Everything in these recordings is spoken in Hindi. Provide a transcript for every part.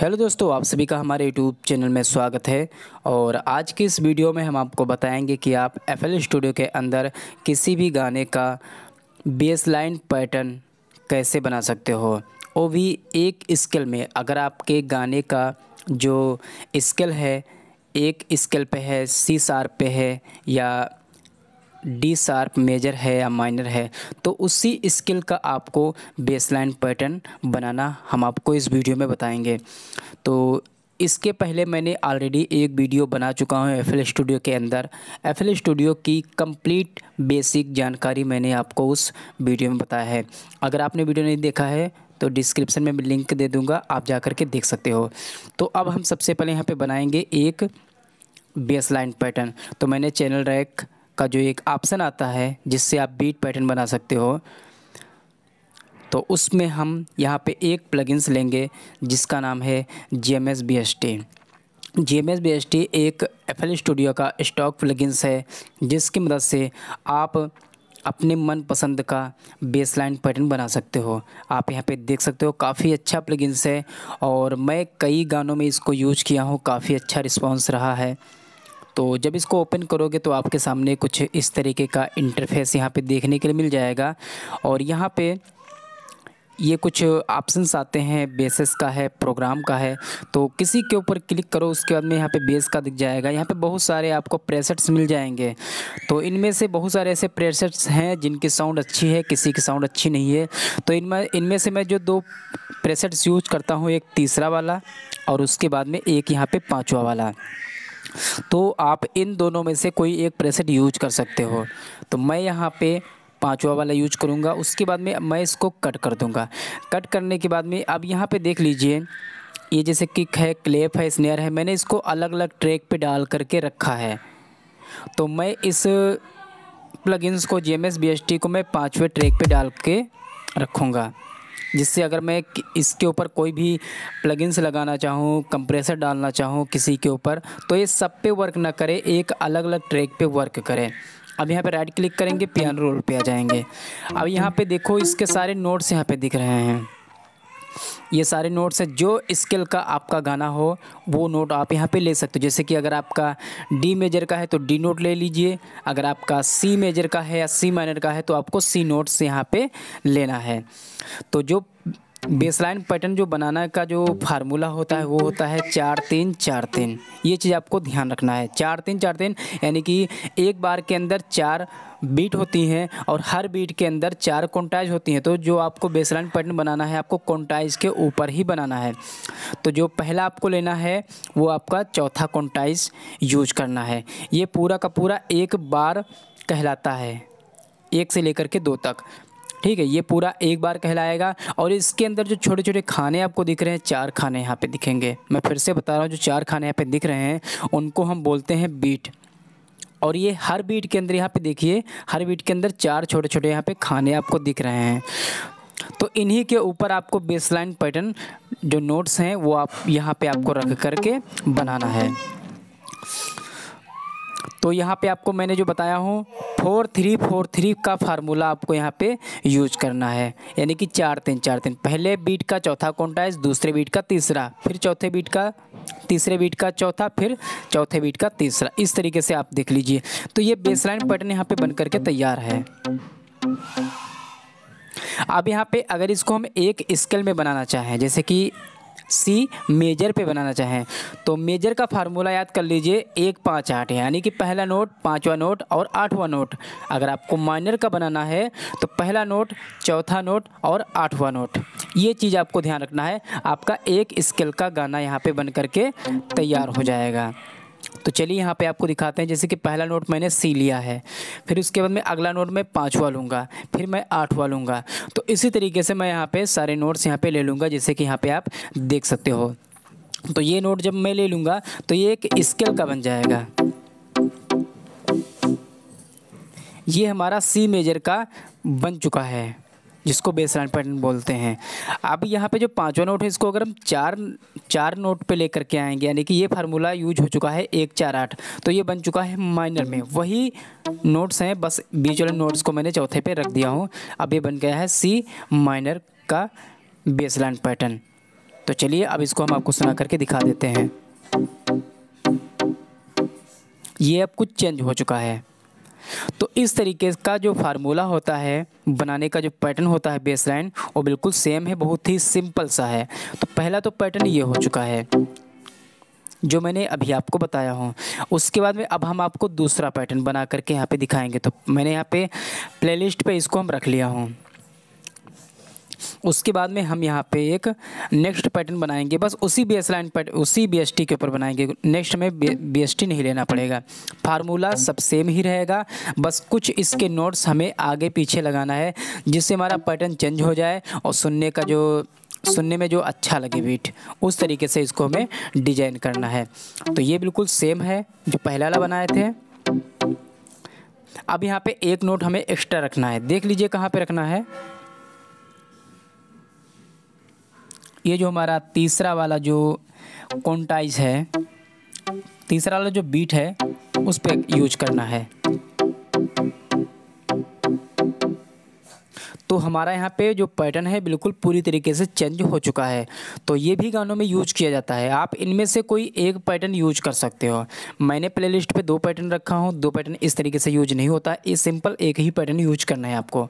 हेलो दोस्तों आप सभी का हमारे यूट्यूब चैनल में स्वागत है और आज की इस वीडियो में हम आपको बताएंगे कि आप एफ स्टूडियो के अंदर किसी भी गाने का बेस लाइन पैटर्न कैसे बना सकते हो वो भी एक स्केल में अगर आपके गाने का जो स्केल है एक स्केल पे है सी सार पे है या डी शार्प मेजर है या माइनर है तो उसी स्किल का आपको बेसलाइन पैटर्न बनाना हम आपको इस वीडियो में बताएंगे तो इसके पहले मैंने ऑलरेडी एक वीडियो बना चुका हूँ एफ स्टूडियो के अंदर एफ स्टूडियो की कंप्लीट बेसिक जानकारी मैंने आपको उस वीडियो में बताया है अगर आपने वीडियो नहीं देखा है तो डिस्क्रिप्शन में लिंक दे दूँगा आप जा कर के देख सकते हो तो अब हम सबसे पहले यहाँ पर बनाएंगे एक बेसलाइन पैटर्न तो मैंने चैनल रैक का जो एक ऑप्शन आता है जिससे आप बीट पैटर्न बना सकते हो तो उसमें हम यहाँ पे एक प्लगइन्स लेंगे जिसका नाम है G M S B S T G M S B S T एक एफ एल स्टूडियो का स्टॉक प्लगइन्स है जिसकी मदद से आप अपने मनपसंद का बेसलाइन पैटर्न बना सकते हो आप यहाँ पे देख सकते हो काफ़ी अच्छा प्लगइन्स है और मैं कई गानों में इसको यूज किया हूँ काफ़ी अच्छा रिस्पांस रहा है तो जब इसको ओपन करोगे तो आपके सामने कुछ इस तरीके का इंटरफेस यहाँ पे देखने के लिए मिल जाएगा और यहाँ पे ये कुछ ऑप्शंस आते हैं बेसिस का है प्रोग्राम का है तो किसी के ऊपर क्लिक करो उसके बाद में यहाँ पे बेस का दिख जाएगा यहाँ पे बहुत सारे आपको प्रेसेट्स मिल जाएंगे तो इनमें से बहुत सारे ऐसे प्रेसेट्स हैं जिनकी साउंड अच्छी है किसी की साउंड अच्छी नहीं है तो इनमें इनमें से मैं जो दो प्रेसेट्स यूज करता हूँ एक तीसरा वाला और उसके बाद में एक यहाँ पर पाँचवा वाला तो आप इन दोनों में से कोई एक प्रेसेट यूज कर सकते हो तो मैं यहाँ पे पाँचवा वाला यूज करूँगा उसके बाद में मैं इसको कट कर दूँगा कट करने के बाद में अब यहाँ पे देख लीजिए ये जैसे किक है क्लेप है स्नेयर है मैंने इसको अलग अलग ट्रैक पे डाल करके रखा है तो मैं इस प्लगइन्स को जी एम को मैं पाँचवें ट्रैक पर डाल के रखूँगा जिससे अगर मैं इसके ऊपर कोई भी प्लगइन्स लगाना चाहूँ कंप्रेसर डालना चाहूँ किसी के ऊपर तो ये सब पे वर्क ना करे एक अलग अलग ट्रैक पे वर्क करे अब यहाँ पे राइट क्लिक करेंगे पियानो रोल पे आ जाएंगे अब यहाँ पे देखो इसके सारे नोट्स यहाँ पे दिख रहे हैं ये सारे नोट्स हैं जो स्केल का आपका गाना हो वो नोट आप यहाँ पे ले सकते हो जैसे कि अगर आपका डी मेजर का है तो डी नोट ले लीजिए अगर आपका सी मेजर का है या सी माइनर का है तो आपको सी नोट्स यहाँ पे लेना है तो जो बेसलाइन पैटर्न जो बनाना का जो फार्मूला होता है वो होता है चार तीन चार तीन ये चीज़ आपको ध्यान रखना है चार तीन चार तीन यानी कि एक बार के अंदर चार बीट होती हैं और हर बीट के अंदर चार कॉन्टाइज होती हैं तो जो आपको बेसलाइन पैटर्न बनाना है आपको कॉन्टाइज के ऊपर ही बनाना है तो जो पहला आपको लेना है वो आपका चौथा कॉन्टाइज यूज करना है ये पूरा का पूरा एक बार कहलाता है एक से लेकर के दो तक ठीक है ये पूरा एक बार कहलाएगा और इसके अंदर जो छोटे छोटे खाने आपको दिख रहे हैं चार खाने यहाँ पे दिखेंगे मैं फिर से बता रहा हूँ जो चार खाने यहाँ पे दिख रहे हैं उनको हम बोलते हैं बीट और ये हर बीट के अंदर यहाँ पे देखिए हर बीट के अंदर चार छोटे छोटे यहाँ पे खाने आपको दिख रहे हैं तो इन्हीं के ऊपर आपको बेसलाइन पैटर्न जो नोट्स हैं वो आप यहाँ पे आपको रख करके बनाना है तो यहाँ पे आपको मैंने जो बताया हूँ फोर थ्री फोर थ्री का फार्मूला आपको यहाँ पे यूज करना है यानी कि चार तीन चार तीन पहले बीट का चौथा कॉन्टाइज दूसरे बीट का तीसरा फिर चौथे बीट का तीसरे बीट का चौथा फिर चौथे बीट का तीसरा इस तरीके से आप देख लीजिए तो ये बेसलाइन पैटर्न यहाँ पे बन करके तैयार है अब यहाँ पे अगर इसको हम एक स्केल में बनाना चाहें जैसे कि सी मेजर पे बनाना चाहें तो मेजर का फार्मूला याद कर लीजिए एक पाँच आठ यानी कि पहला नोट पाँचवा नोट और आठवां नोट अगर आपको माइनर का बनाना है तो पहला नोट चौथा नोट और आठवां नोट ये चीज़ आपको ध्यान रखना है आपका एक स्केल का गाना यहाँ पे बन करके तैयार हो जाएगा तो चलिए यहाँ पे आपको दिखाते हैं जैसे कि पहला नोट मैंने सी लिया है फिर उसके बाद मैं अगला नोट मैं पाँचवा लूँगा फिर मैं आठवा लूँगा तो इसी तरीके से मैं यहाँ पे सारे नोट्स यहाँ पे ले लूँगा जैसे कि यहाँ पे आप देख सकते हो तो ये नोट जब मैं ले लूँगा तो ये एक स्केल का बन जाएगा ये हमारा सी मेजर का बन चुका है जिसको बेस लाइन पैटर्न बोलते हैं अब यहाँ पे जो पांचवा नोट है इसको अगर हम चार चार नोट पे लेकर के आएंगे यानी कि ये फार्मूला यूज हो चुका है एक चार आठ तो ये बन चुका है माइनर में वही नोट्स हैं बस बीच वाले नोट्स को मैंने चौथे पे रख दिया हूँ अब ये बन गया है सी माइनर का बेस लाइन पैटर्न तो चलिए अब इसको हम आपको सुना करके दिखा देते हैं ये अब कुछ चेंज हो चुका है तो इस तरीके का जो फार्मूला होता है बनाने का जो पैटर्न होता है बेस लाइन वो बिल्कुल सेम है बहुत ही सिंपल सा है तो पहला तो पैटर्न ये हो चुका है जो मैंने अभी आपको बताया हूँ उसके बाद में अब हम आपको दूसरा पैटर्न बना करके यहाँ पे दिखाएंगे तो मैंने यहाँ पे प्लेलिस्ट पे इसको हम रख लिया हूँ उसके बाद में हम यहाँ पे एक नेक्स्ट पैटर्न बनाएंगे बस उसी बी एस लाइन उसी बी एस टी के ऊपर बनाएंगे नेक्स्ट में बी एस टी नहीं लेना पड़ेगा फार्मूला सब सेम ही रहेगा बस कुछ इसके नोट्स हमें आगे पीछे लगाना है जिससे हमारा पैटर्न चेंज हो जाए और सुनने का जो सुनने में जो अच्छा लगे बीट उस तरीके से इसको हमें डिजाइन करना है तो ये बिल्कुल सेम है जो पहला वाला बनाए थे अब यहाँ पे एक नोट हमें एक्स्ट्रा रखना है देख लीजिए कहाँ पे रखना है ये जो हमारा तीसरा वाला जो कॉन्टाइज है तीसरा वाला जो बीट है उस पर यूज करना है तो हमारा यहाँ पे जो पैटर्न है बिल्कुल पूरी तरीके से चेंज हो चुका है तो ये भी गानों में यूज किया जाता है आप इनमें से कोई एक पैटर्न यूज कर सकते हो मैंने प्लेलिस्ट पे दो पैटर्न रखा हूँ दो पैटर्न इस तरीके से यूज नहीं होता ये सिंपल एक ही पैटर्न यूज करना है आपको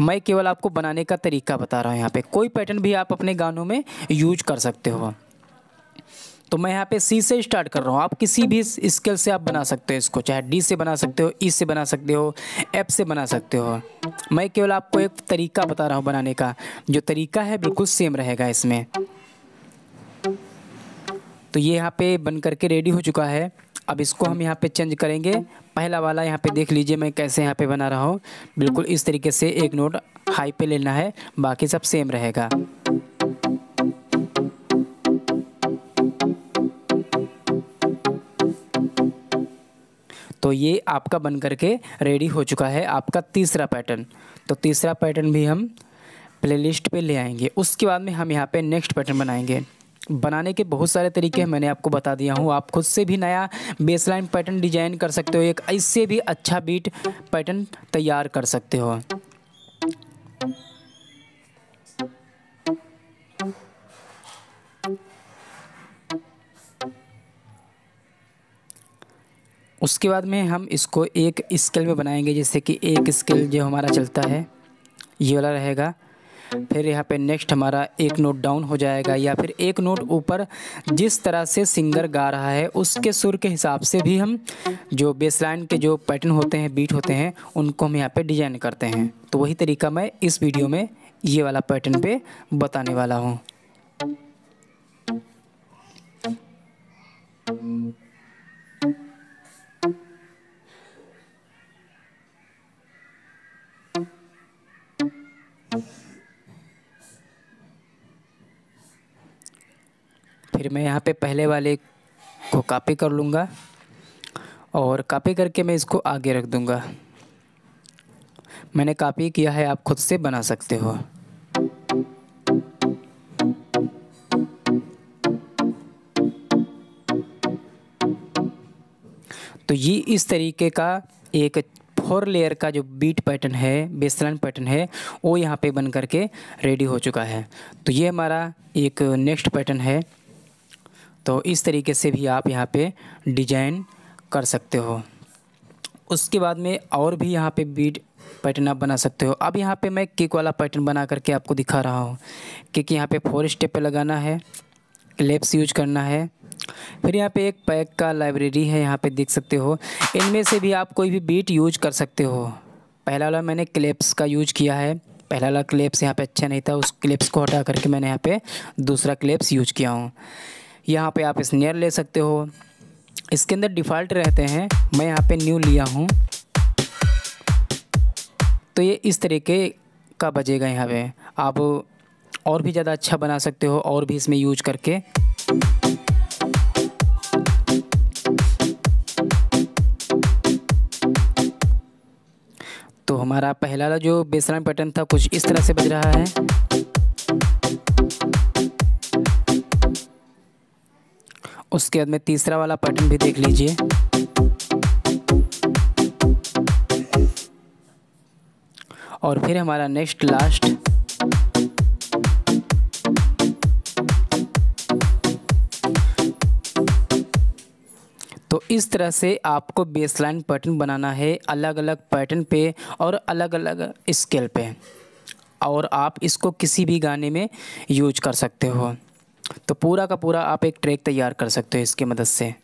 मैं केवल आपको बनाने का तरीका बता रहा हूँ यहाँ पे कोई पैटर्न भी आप अपने गानों में यूज कर सकते हो तो मैं यहाँ पे सी से स्टार्ट कर रहा हूँ आप किसी भी स्केल से आप बना सकते हो इसको चाहे डी से बना सकते हो ई e से बना सकते हो एफ से बना सकते हो मैं केवल आपको एक तरीका बता रहा हूँ बनाने का जो तरीका है बिल्कुल सेम रहेगा इसमें तो ये यहाँ पे बन करके रेडी हो चुका है अब इसको हम यहाँ पे चेंज करेंगे पहला वाला यहाँ पे देख लीजिए मैं कैसे यहाँ पे बना रहा हूँ बिल्कुल इस तरीके से एक नोट हाई पे लेना है बाकी सब सेम रहेगा तो ये आपका बन करके रेडी हो चुका है आपका तीसरा पैटर्न तो तीसरा पैटर्न भी हम प्लेलिस्ट पे ले आएंगे उसके बाद में हम यहाँ पे नेक्स्ट पैटर्न बनाएंगे बनाने के बहुत सारे तरीके हैं मैंने आपको बता दिया हूँ आप खुद से भी नया बेसलाइन पैटर्न डिजाइन कर सकते हो एक इससे भी अच्छा बीट पैटर्न तैयार कर सकते हो उसके बाद में हम इसको एक स्केल में बनाएंगे जैसे कि एक स्केल जो हमारा चलता है ये वाला रहेगा फिर यहाँ पे नेक्स्ट हमारा एक नोट डाउन हो जाएगा या फिर एक नोट ऊपर जिस तरह से सिंगर गा रहा है उसके सुर के हिसाब से भी हम जो बेसलाइन के जो पैटर्न होते हैं बीट होते हैं उनको हम यहाँ पे डिजाइन करते हैं तो वही तरीका मैं इस वीडियो में ये वाला पैटर्न पे बताने वाला हूँ फिर मैं यहाँ पे पहले वाले को कॉपी कर लूँगा और कॉपी करके मैं इसको आगे रख दूँगा मैंने कॉपी किया है आप खुद से बना सकते हो तो ये इस तरीके का एक फोर लेयर का जो बीट पैटर्न है बेसलाइन पैटर्न है वो यहाँ पे बन करके रेडी हो चुका है तो ये हमारा एक नेक्स्ट पैटर्न है तो इस तरीके से भी आप यहाँ पे डिजाइन कर सकते हो उसके बाद में और भी यहाँ पे बीट पैटर्न आप बना सकते हो अब यहाँ पे मैं केक वाला पैटर्न बना करके आपको दिखा रहा हूँ केक यहाँ पे फोर स्टेप पे लगाना है क्लेप्स यूज करना है फिर यहाँ पे एक पैक का लाइब्रेरी है यहाँ पे देख सकते हो इनमें से भी आप कोई भी बीट यूज कर सकते हो पहला वाला मैंने क्लेप्स का यूज किया है पहला वाला क्लेप्स यहाँ पे अच्छा नहीं था उस क्लेप्स को हटा करके मैंने यहाँ पे दूसरा क्लेप्स यूज किया हूँ यहाँ पे आप स्नेयर ले सकते हो इसके अंदर डिफ़ॉल्ट रहते हैं मैं यहाँ पे न्यू लिया हूँ तो ये इस तरीके का बजेगा यहाँ पे आप और भी ज़्यादा अच्छा बना सकते हो और भी इसमें यूज करके तो हमारा पहला जो बेसलाइन पैटर्न था कुछ इस तरह से बज रहा है उसके बाद में तीसरा वाला पैटर्न भी देख लीजिए और फिर हमारा नेक्स्ट लास्ट तो इस तरह से आपको बेसलाइन पैटर्न बनाना है अलग अलग पैटर्न पे और अलग अलग स्केल पे और आप इसको किसी भी गाने में यूज कर सकते हो तो पूरा का पूरा आप एक ट्रैक तैयार कर सकते हो इसकी मदद से